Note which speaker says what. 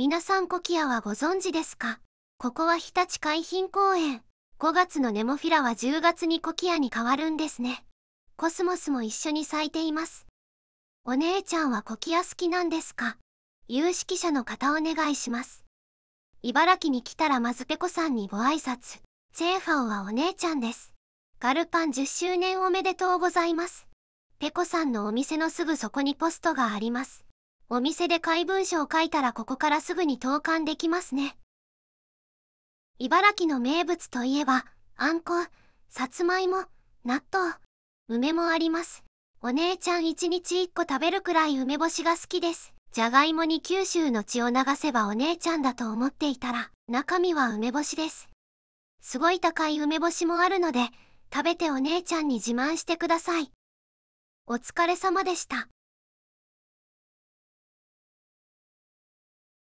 Speaker 1: 皆さんコキアはご存知ですかここは日立海浜公園。5月のネモフィラは10月にコキアに変わるんですね。コスモスも一緒に咲いています。お姉ちゃんはコキア好きなんですか有識者の方お願いします。茨城に来たらまずペコさんにご挨拶。チェーファオはお姉ちゃんです。ガルパン10周年おめでとうございます。ペコさんのお店のすぐそこにポストがあります。お店で怪文書を書いたらここからすぐに投函できますね。茨城の名物といえば、あんこ、さつまいも、納豆、梅もあります。お姉ちゃん一日一個食べるくらい梅干しが好きです。じゃがいもに九州の血を流せばお姉ちゃんだと思っていたら、中身は梅干しです。すごい高い梅干しもあるので、食べてお姉ちゃんに自慢してください。お疲れ様でした。